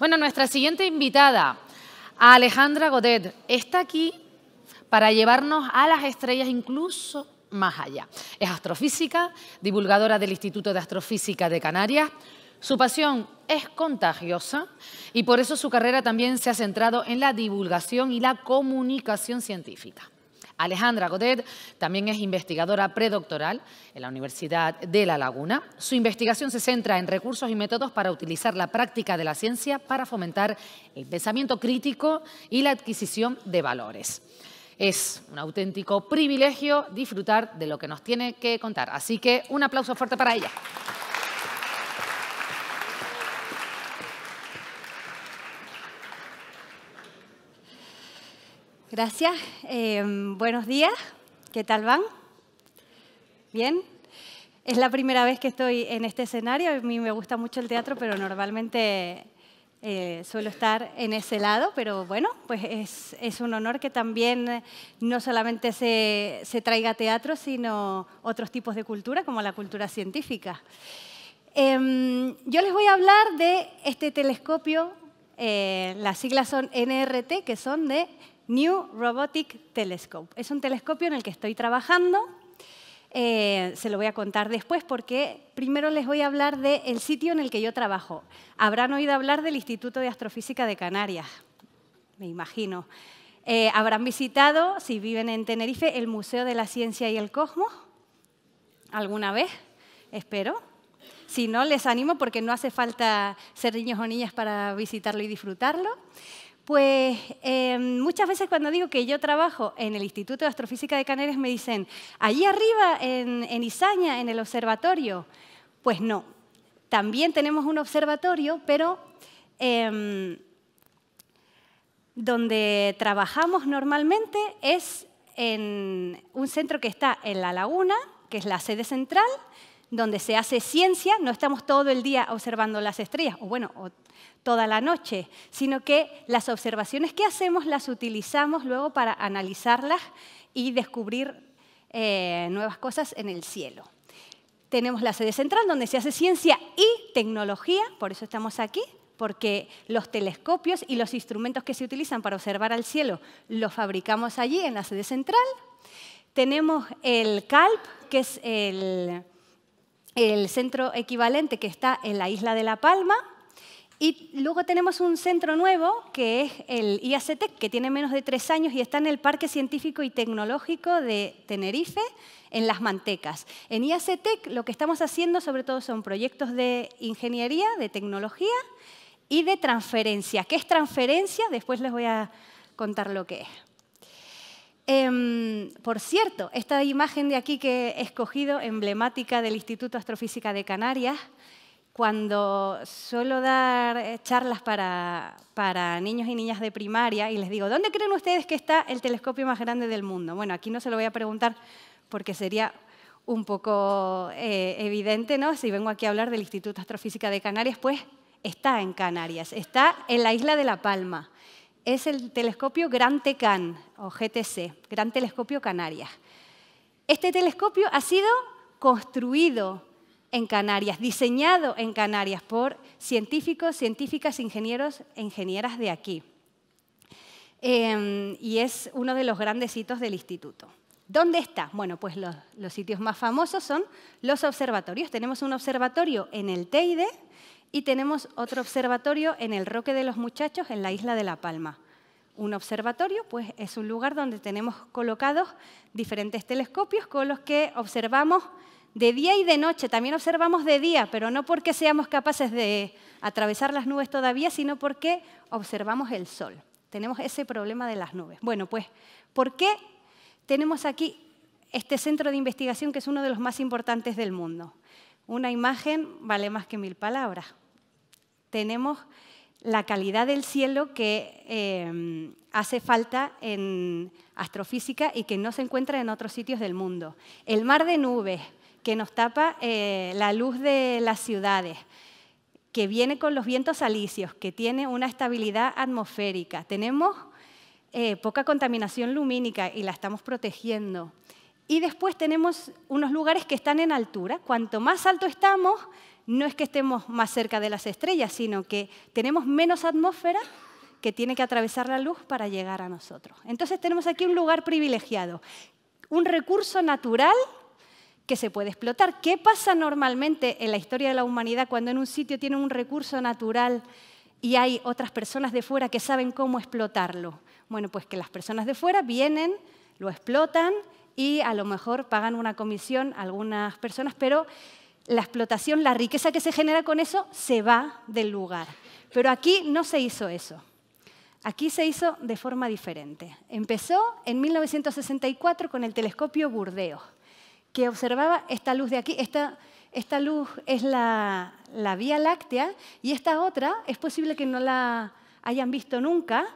Bueno, nuestra siguiente invitada, Alejandra Godet, está aquí para llevarnos a las estrellas incluso más allá. Es astrofísica, divulgadora del Instituto de Astrofísica de Canarias. Su pasión es contagiosa y por eso su carrera también se ha centrado en la divulgación y la comunicación científica. Alejandra Godet también es investigadora predoctoral en la Universidad de La Laguna. Su investigación se centra en recursos y métodos para utilizar la práctica de la ciencia para fomentar el pensamiento crítico y la adquisición de valores. Es un auténtico privilegio disfrutar de lo que nos tiene que contar. Así que un aplauso fuerte para ella. gracias. Em, buenos días. ¿Qué tal van? ¿Bien? Es la primera vez que estoy en este escenario. A mí me gusta mucho el teatro, pero normalmente eh, suelo estar en ese lado. Pero bueno, pues es, un honor que también no solamente se, traiga teatro, sino otros tipos de cultura, como la cultura científica. Em, yo les voy a hablar de este telescopio eh, las siglas son NRT, que son de New Robotic Telescope. Es un telescopio en el que estoy trabajando. Eh, se lo voy a contar después porque primero les voy a hablar del sitio en el que yo trabajo. Habrán oído hablar del Instituto de Astrofísica de Canarias, me imagino. Eh, habrán visitado, si viven en Tenerife, el Museo de la Ciencia y el Cosmos alguna vez, espero. Si no, les animo porque no hace falta ser niños o niñas para visitarlo y disfrutarlo. Pues em, muchas veces cuando digo que yo trabajo en el Instituto de Astrofísica de Canarias me dicen, allí arriba en, en Izaña, en el observatorio. Pues no, también tenemos un observatorio, pero em, donde trabajamos normalmente es en un centro que está en La Laguna, que es la sede central, donde se hace ciencia, no estamos todo el día observando las estrellas, o bueno, toda la noche, sino que las observaciones que hacemos las utilizamos luego para analizarlas y descubrir eh, nuevas cosas en el cielo. Tenemos la sede central donde se hace ciencia y tecnología, por eso estamos aquí, porque los telescopios y los instrumentos que se utilizan para observar al cielo los fabricamos allí en la sede central. Tenemos el CALP, que es el el centro equivalente que está en la isla de La Palma, y luego tenemos un centro nuevo que es el IACTEC, que tiene menos de tres años y está en el Parque Científico y Tecnológico de Tenerife, en Las Mantecas. En IACTEC lo que estamos haciendo sobre todo son proyectos de ingeniería, de tecnología y de transferencia. ¿Qué es transferencia? Después les voy a contar lo que es. Em, por cierto, esta imagen de aquí que he escogido, emblemática del Instituto Astrofísica de Canarias, cuando suelo dar eh, charlas para, niños y niñas de primaria y les digo, ¿dónde creen ustedes que está el telescopio más grande del mundo? Bueno, aquí no se lo voy a preguntar porque sería un poco eh, evidente, ¿no? Si vengo aquí a hablar del Instituto Astrofísica de Canarias, pues está en Canarias, está en la isla de La Palma es el telescopio Gran Tecan, o GTC, Gran Telescopio Canarias. Este telescopio ha sido construido en Canarias, diseñado en Canarias por científicos, científicas, ingenieros e ingenieras de aquí. Em, y es uno de los grandes hitos del instituto. ¿Dónde está? Bueno, pues los sitios más famosos son los observatorios. Tenemos un observatorio en el Teide, y tenemos otro observatorio en el Roque de los Muchachos, en la isla de La Palma. Un observatorio pues, es un lugar donde tenemos colocados diferentes telescopios con los que observamos de día y de noche. También observamos de día, pero no porque seamos capaces de atravesar las nubes todavía, sino porque observamos el sol. Tenemos ese problema de las nubes. Bueno, pues, ¿por qué tenemos aquí este centro de investigación que es uno de los más importantes del mundo? Una imagen vale más que mil palabras tenemos la calidad del cielo que em, hace falta en astrofísica y que no se encuentra en otros sitios del mundo. El mar de nubes que nos tapa eh, la luz de las ciudades, que viene con los vientos alisios, que tiene una estabilidad atmosférica. Tenemos eh, poca contaminación lumínica y la estamos protegiendo. Y después tenemos unos lugares que están en altura. Cuanto más alto estamos, no es que estemos más cerca de las estrellas, sino que tenemos menos atmósfera que tiene que atravesar la luz para llegar a nosotros. Entonces tenemos aquí un lugar privilegiado, un recurso natural que se puede explotar. ¿Qué pasa normalmente en la historia de la humanidad cuando en un sitio tiene un recurso natural y hay otras personas de fuera que saben cómo explotarlo? Bueno, pues que las personas de fuera vienen, lo explotan y a lo mejor pagan una comisión algunas personas, pero la explotación, la riqueza que se genera con eso, se va del lugar. Pero aquí no se hizo eso. Aquí se hizo de forma diferente. Empezó en 1964 con el telescopio Burdeo, que observaba esta luz de aquí. Esta, luz es la, Vía Láctea y esta otra es posible que no la hayan visto nunca.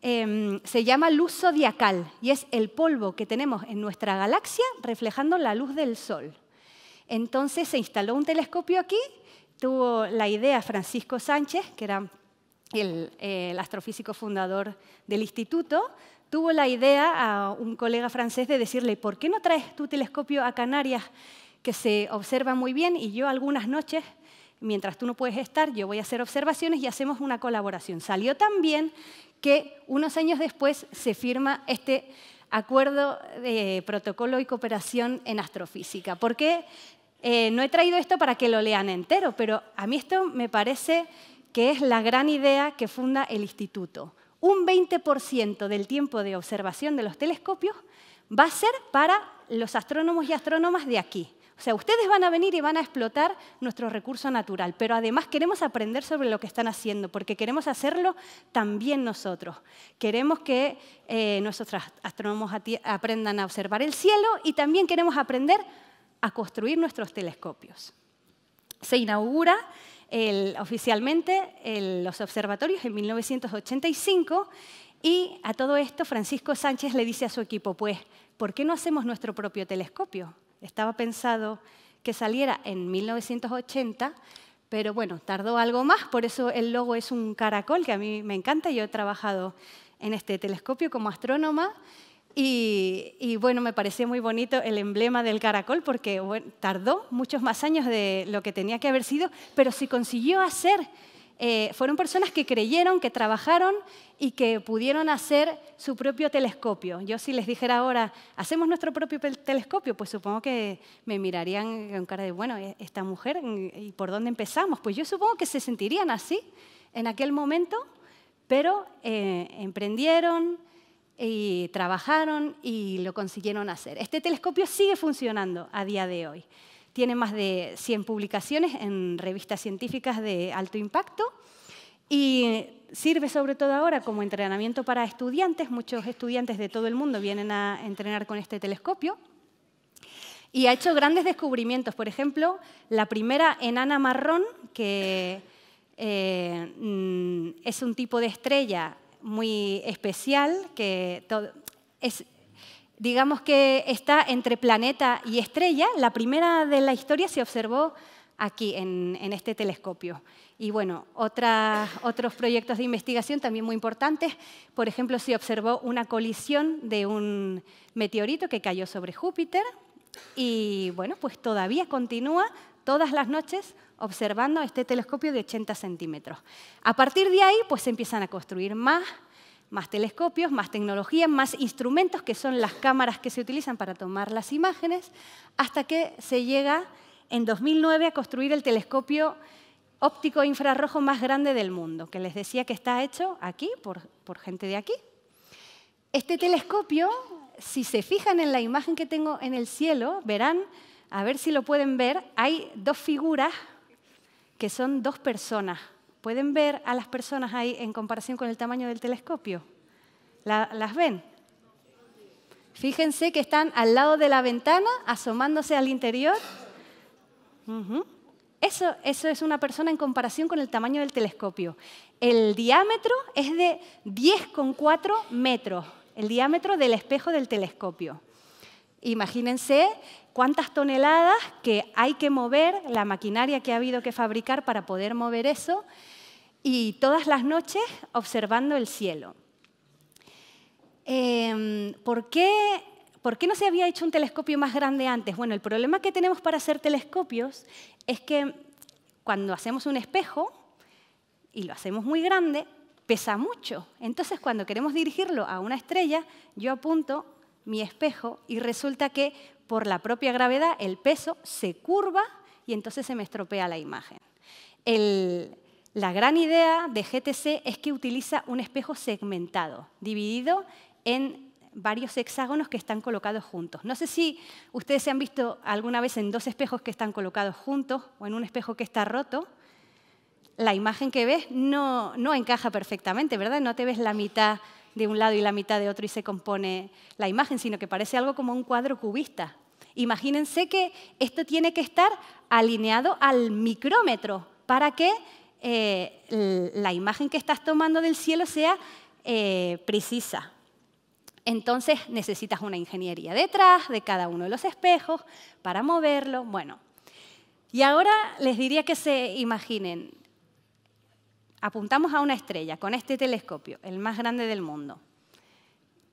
Em, se llama luz zodiacal y es el polvo que tenemos en nuestra galaxia reflejando la luz del Sol. Entonces se instaló un telescopio aquí, tuvo la idea Francisco Sánchez, que era eh, el, astrofísico fundador del instituto, tuvo la idea a un colega francés de decirle, ¿por qué no traes tu telescopio a Canarias, que se observa muy bien, y yo algunas noches mientras tú no puedes estar, yo voy a hacer observaciones y hacemos una colaboración. Salió tan bien que unos años después se firma este acuerdo de protocolo y cooperación en astrofísica. ¿Por qué eh, no he traído esto para que lo lean entero, pero a mí esto me parece que es la gran idea que funda el instituto. Un 20% del tiempo de observación de los telescopios va a ser para los astrónomos y astrónomas de aquí. O sea, ustedes van a venir y van a explotar nuestro recurso natural, pero además queremos aprender sobre lo que están haciendo, porque queremos hacerlo también nosotros. Queremos que eh, nuestros astrónomos aprendan a observar el cielo y también queremos aprender a construir nuestros telescopios. Se inaugura oficialmente los observatorios en 1985 y a todo esto Francisco Sánchez le dice a su equipo, pues, ¿por qué no hacemos nuestro propio telescopio? Estaba pensado que saliera en 1980, pero bueno, tardó algo más, por eso el logo es un caracol que a mí me encanta, yo he trabajado en este telescopio como astrónoma y, bueno, me parecía muy bonito el emblema del caracol porque tardó muchos más años de lo que tenía que haber sido, pero si consiguió hacer. Eh, fueron personas que creyeron, que trabajaron y que pudieron hacer su propio telescopio. Yo si les dijera ahora, hacemos nuestro propio telescopio, pues supongo que me mirarían con cara de, bueno, e-, esta mujer, ¿y por dónde empezamos? Pues yo supongo que se sentirían así en aquel momento, pero eh, emprendieron, y trabajaron y lo consiguieron hacer. Este telescopio sigue funcionando a día de hoy. Tiene más de 100 publicaciones en revistas científicas de alto impacto y sirve sobre todo ahora como entrenamiento para estudiantes. Muchos estudiantes de todo el mundo vienen a entrenar con este telescopio. Y ha hecho grandes descubrimientos. Por ejemplo, la primera enana marrón, que eh, mm, es un tipo de estrella muy especial, que es, digamos que está entre planeta y estrella. La primera de la historia se observó aquí, en, este telescopio. Y bueno, otros proyectos de investigación también muy importantes. Por ejemplo, se observó una colisión de un meteorito que cayó sobre Júpiter. Y bueno, pues todavía continúa todas las noches observando este telescopio de 80 centímetros. A partir de ahí, pues se empiezan a construir más, más telescopios, más tecnología, más instrumentos que son las cámaras que se utilizan para tomar las imágenes, hasta que se llega en 2009 a construir el telescopio óptico infrarrojo más grande del mundo, que les decía que está hecho aquí, por, por gente de aquí. Este telescopio, si se fijan en la imagen que tengo en el cielo, verán a ver si lo pueden ver, hay dos figuras que son dos personas. ¿Pueden ver a las personas ahí en comparación con el tamaño del telescopio? ¿Las ven? Fíjense que están al lado de la ventana, asomándose al interior. eso, eso es una persona en comparación con el tamaño del telescopio. El diámetro es de 10,4 metros, el diámetro del espejo del telescopio. Imagínense cuántas toneladas que hay que mover, la maquinaria que ha habido que fabricar para poder mover eso, y todas las noches observando el cielo. Em, ¿por, ¿Por qué no se había hecho un telescopio más grande antes? Bueno, el problema que tenemos para hacer telescopios es que cuando hacemos un espejo, y lo hacemos muy grande, pesa mucho. Entonces, cuando queremos dirigirlo a una estrella, yo apunto mi espejo y resulta que por la propia gravedad, el peso se curva y entonces se me estropea la imagen. la gran idea de GTC es que utiliza un espejo segmentado, dividido en varios hexágonos que están colocados juntos. No sé si ustedes se han visto alguna vez en dos espejos que están colocados juntos o en un espejo que está roto. La imagen que ves no, no encaja perfectamente, ¿verdad? No te ves la mitad de un lado y la mitad de otro y se compone la imagen, sino que parece algo como un cuadro cubista. Imagínense que esto tiene que estar alineado al micrómetro para que eh, la imagen que estás tomando del cielo sea eh, precisa. Entonces necesitas una ingeniería detrás de cada uno de los espejos para moverlo. Bueno, y ahora les diría que se imaginen apuntamos a una estrella con este telescopio, el más grande del mundo,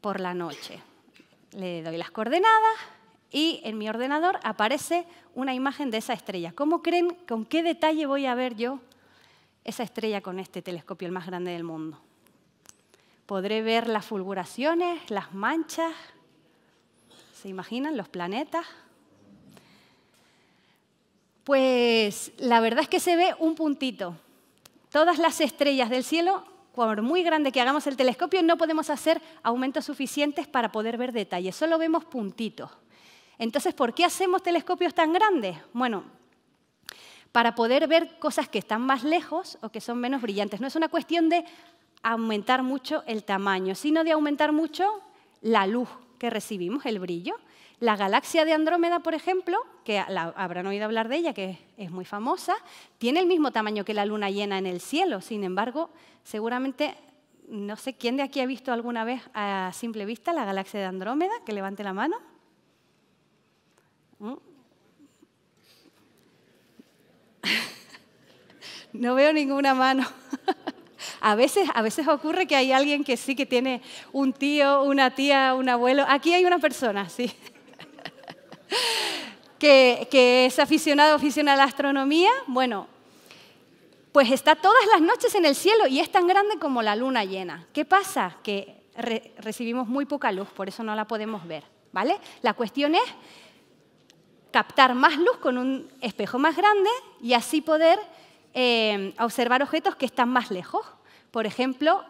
por la noche. Le doy las coordenadas y en mi ordenador aparece una imagen de esa estrella. ¿Cómo creen con qué detalle voy a ver yo esa estrella con este telescopio, el más grande del mundo? Podré ver las fulguraciones, las manchas, ¿se imaginan? Los planetas. Pues la verdad es que se ve un puntito, Todas las estrellas del cielo, por muy grande que hagamos el telescopio, no podemos hacer aumentos suficientes para poder ver detalles, solo vemos puntitos. Entonces, ¿por qué hacemos telescopios tan grandes? Bueno, para poder ver cosas que están más lejos o que son menos brillantes. No es una cuestión de aumentar mucho el tamaño, sino de aumentar mucho la luz que recibimos, el brillo. La galaxia de Andrómeda, por ejemplo, que habrán oído hablar de ella, que es muy famosa, tiene el mismo tamaño que la luna llena en el cielo. Sin embargo, seguramente, no sé quién de aquí ha visto alguna vez a simple vista la galaxia de Andrómeda, que levante la mano. ¿Mm? No veo ninguna mano. A veces, a veces ocurre que hay alguien que sí que tiene un tío, una tía, un abuelo. Aquí hay una persona, sí que, es aficionado aficionada a la astronomía, bueno, pues está todas las noches en el cielo y es tan grande como la luna llena. ¿Qué pasa? Que recibimos muy poca luz, por eso no la podemos ver, ¿vale? La cuestión es captar más luz con un espejo más grande y así poder eh, observar objetos que están más lejos. Por ejemplo,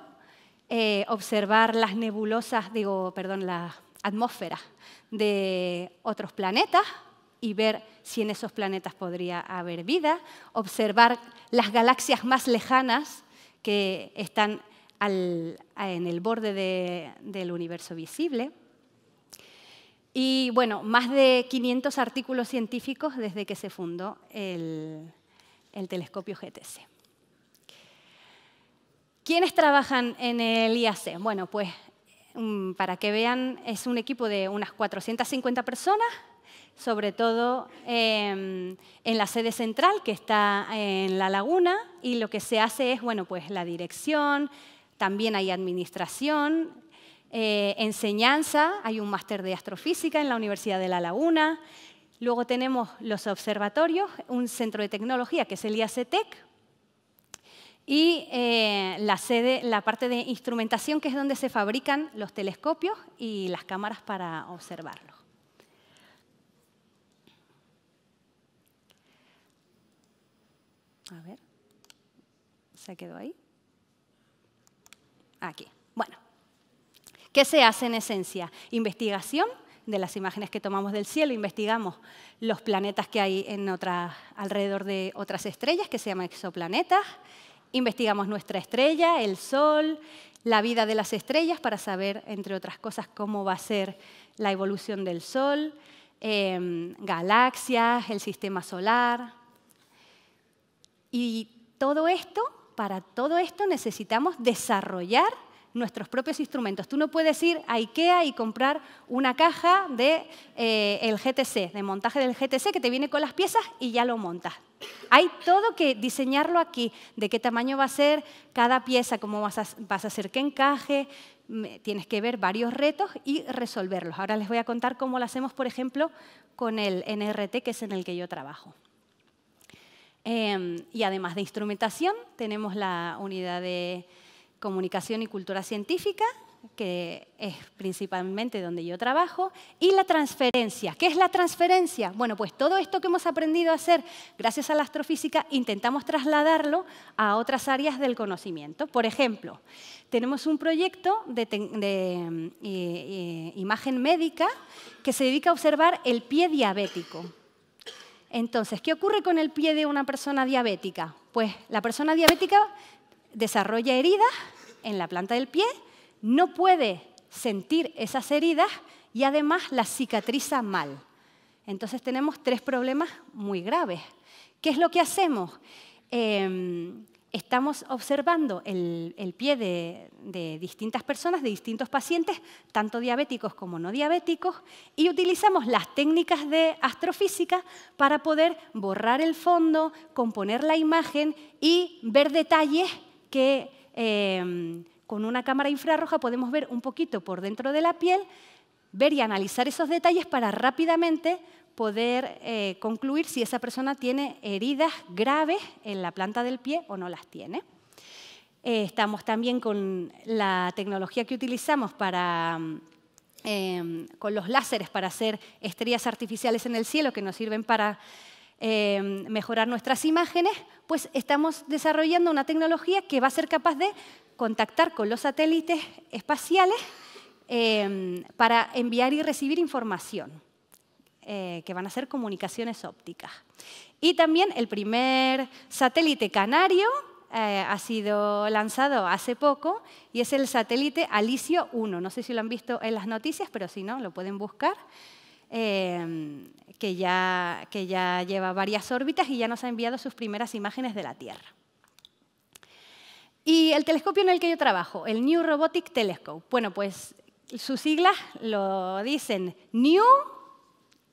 eh, observar las nebulosas, digo, perdón, las atmósferas de otros planetas y ver si en esos planetas podría haber vida, observar las galaxias más lejanas que están en el borde del universo visible. Y bueno, más de 500 artículos científicos desde que se fundó el, el telescopio GTC. ¿Quiénes trabajan en el IAC? Bueno, pues Mm, para que vean, es un equipo de unas 450 personas, sobre todo em, en la sede central que está en La Laguna y lo que se hace es, bueno, pues la dirección, también hay administración, eh, enseñanza, hay un máster de astrofísica en la Universidad de La Laguna, luego tenemos los observatorios, un centro de tecnología que es el IACTEC, y eh, la, sede, la parte de instrumentación, que es donde se fabrican los telescopios y las cámaras para observarlos. A ver, ¿se quedó ahí? Aquí. Bueno, ¿qué se hace en esencia? Investigación de las imágenes que tomamos del cielo, investigamos los planetas que hay en alrededor de otras estrellas, que se llaman exoplanetas, Investigamos nuestra estrella, el Sol, la vida de las estrellas para saber, entre otras cosas, cómo va a ser la evolución del Sol, em, galaxias, el sistema solar. Y todo esto, para todo esto necesitamos desarrollar nuestros propios instrumentos. Tú no puedes ir a IKEA y comprar una caja del de, eh, el GTC, de montaje del GTC, que te viene con las piezas y ya lo montas. Hay todo que diseñarlo aquí, de qué tamaño va a ser cada pieza, cómo vas a, hacer que encaje, mm, tienes que ver varios retos y resolverlos. Ahora les voy a contar cómo lo hacemos, por ejemplo, con el NRT, que es en el que yo trabajo. Em, y además de instrumentación, tenemos la unidad de comunicación y cultura científica, que es principalmente donde yo trabajo, y la transferencia. ¿Qué es la transferencia? Bueno, pues todo esto que hemos aprendido a hacer gracias a la astrofísica intentamos trasladarlo a otras áreas del conocimiento. Por ejemplo, tenemos un proyecto de, eh, eh, imagen médica que se dedica a observar el pie diabético. Entonces, ¿qué ocurre con el pie de una persona diabética? Pues la persona diabética desarrolla heridas en la planta del pie, no puede sentir esas heridas y además las cicatriza mal. Entonces tenemos tres problemas muy graves. ¿Qué es lo que hacemos? Em, estamos observando el, pie de, de, distintas personas, de distintos pacientes, tanto diabéticos como no diabéticos, y utilizamos las técnicas de astrofísica para poder borrar el fondo, componer la imagen y ver detalles que em, con una cámara infrarroja podemos ver un poquito por dentro de la piel, ver y analizar esos detalles para rápidamente poder eh, concluir si esa persona tiene heridas graves en la planta del pie o no las tiene. Eh, estamos también con la tecnología que utilizamos para, em, con los láseres para hacer estrellas artificiales en el cielo que nos sirven para eh, mejorar nuestras imágenes, pues estamos desarrollando una tecnología que va a ser capaz de contactar con los satélites espaciales eh, para enviar y recibir información, eh, que van a ser comunicaciones ópticas. Y también el primer satélite canario ha sido lanzado hace poco y es el satélite Alicio 1. No sé si lo han visto en las noticias, pero si no, lo pueden buscar. Em, que, ya, que ya lleva varias órbitas y ya nos ha enviado sus primeras imágenes de la Tierra. Y el telescopio en el que yo trabajo, el New Robotic Telescope. Bueno, pues sus siglas lo dicen New,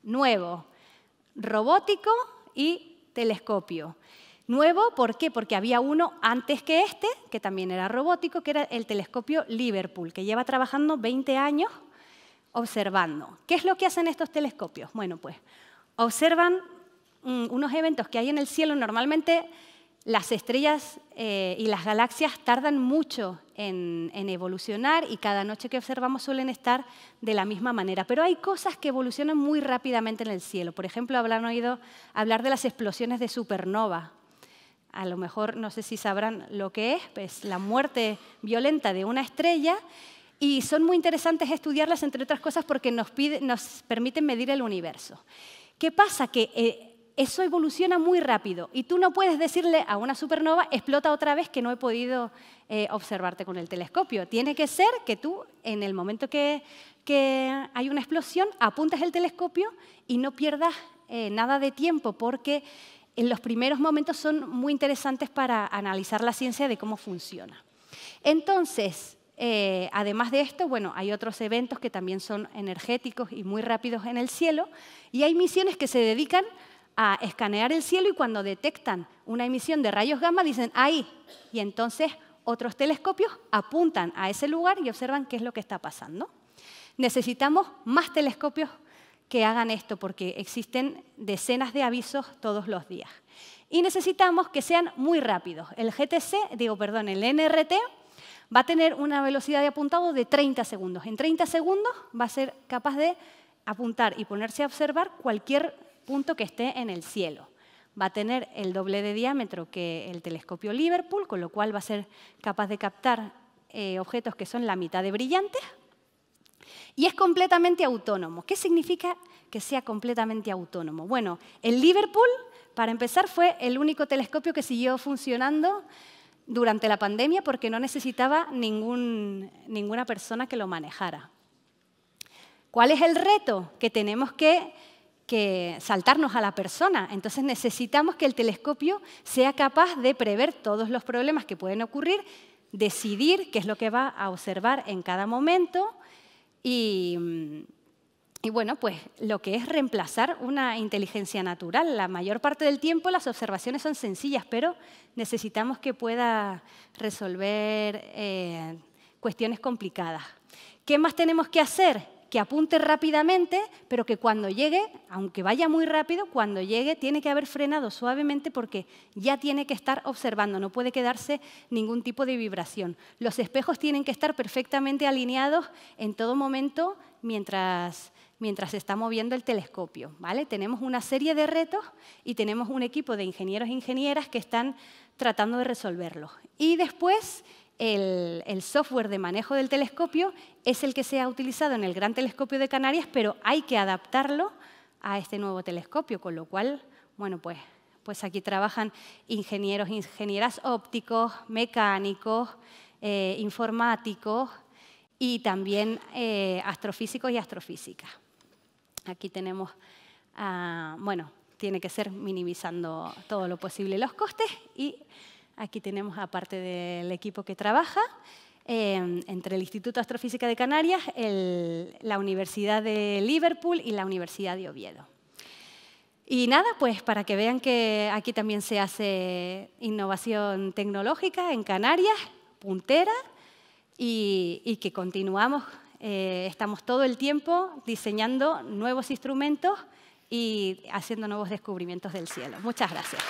nuevo, robótico y telescopio. Nuevo, ¿por qué? Porque había uno antes que este, que también era robótico, que era el telescopio Liverpool, que lleva trabajando 20 años observando. ¿Qué es lo que hacen estos telescopios? Bueno, pues observan mm, unos eventos que hay en el cielo. Normalmente las estrellas eh, y las galaxias tardan mucho en, en, evolucionar y cada noche que observamos suelen estar de la misma manera. Pero hay cosas que evolucionan muy rápidamente en el cielo. Por ejemplo, habrán oído hablar de las explosiones de supernova. A lo mejor no sé si sabrán lo que es, pues la muerte violenta de una estrella y son muy interesantes estudiarlas, entre otras cosas, porque nos, nos permiten medir el universo. ¿Qué pasa? Que eh, eso evoluciona muy rápido y tú no puedes decirle a una supernova, explota otra vez que no he podido eh, observarte con el telescopio. Tiene que ser que tú, en el momento que, hay una explosión, apuntes el telescopio y no pierdas eh, nada de tiempo porque en los primeros momentos son muy interesantes para analizar la ciencia de cómo funciona. Entonces, eh, además de esto, bueno, hay otros eventos que también son energéticos y muy rápidos en el cielo, y hay misiones que se dedican a escanear el cielo y cuando detectan una emisión de rayos gamma dicen ahí, y entonces otros telescopios apuntan a ese lugar y observan qué es lo que está pasando. Necesitamos más telescopios que hagan esto porque existen decenas de avisos todos los días. Y necesitamos que sean muy rápidos. El GTC, digo, perdón, el NRT va a tener una velocidad de apuntado de 30 segundos. En 30 segundos va a ser capaz de apuntar y ponerse a observar cualquier punto que esté en el cielo. Va a tener el doble de diámetro que el telescopio Liverpool, con lo cual va a ser capaz de captar eh, objetos que son la mitad de brillantes. Y es completamente autónomo. ¿Qué significa que sea completamente autónomo? Bueno, el Liverpool, para empezar, fue el único telescopio que siguió funcionando durante la pandemia porque no necesitaba ninguna persona que lo manejara. ¿Cuál es el reto? Que tenemos que, saltarnos a la persona. Entonces necesitamos que el telescopio sea capaz de prever todos los problemas que pueden ocurrir, decidir qué es lo que va a observar en cada momento y, mm, y bueno, pues lo que es reemplazar una inteligencia natural. La mayor parte del tiempo las observaciones son sencillas, pero necesitamos que pueda resolver eh, cuestiones complicadas. ¿Qué más tenemos que hacer? Que apunte rápidamente, pero que cuando llegue, aunque vaya muy rápido, cuando llegue tiene que haber frenado suavemente porque ya tiene que estar observando, no puede quedarse ningún tipo de vibración. Los espejos tienen que estar perfectamente alineados en todo momento mientras mientras se está moviendo el telescopio. ¿vale? Tenemos una serie de retos y tenemos un equipo de ingenieros e ingenieras que están tratando de resolverlo. Y después el, software de manejo del telescopio es el que se ha utilizado en el Gran Telescopio de Canarias, pero hay que adaptarlo a este nuevo telescopio, con lo cual, bueno, pues, pues aquí trabajan ingenieros, ingenieras ópticos, mecánicos, eh, informáticos y también eh, astrofísicos y astrofísicas. Aquí tenemos, ah, bueno, tiene que ser minimizando todo lo posible los costes y aquí tenemos aparte del equipo que trabaja, em, entre el Instituto de Astrofísica de Canarias, la Universidad de Liverpool y la Universidad de Oviedo. Y nada, pues para que vean que aquí también se hace innovación tecnológica en Canarias, puntera, y, y que continuamos eh, estamos todo el tiempo diseñando nuevos instrumentos y haciendo nuevos descubrimientos del cielo. Muchas gracias.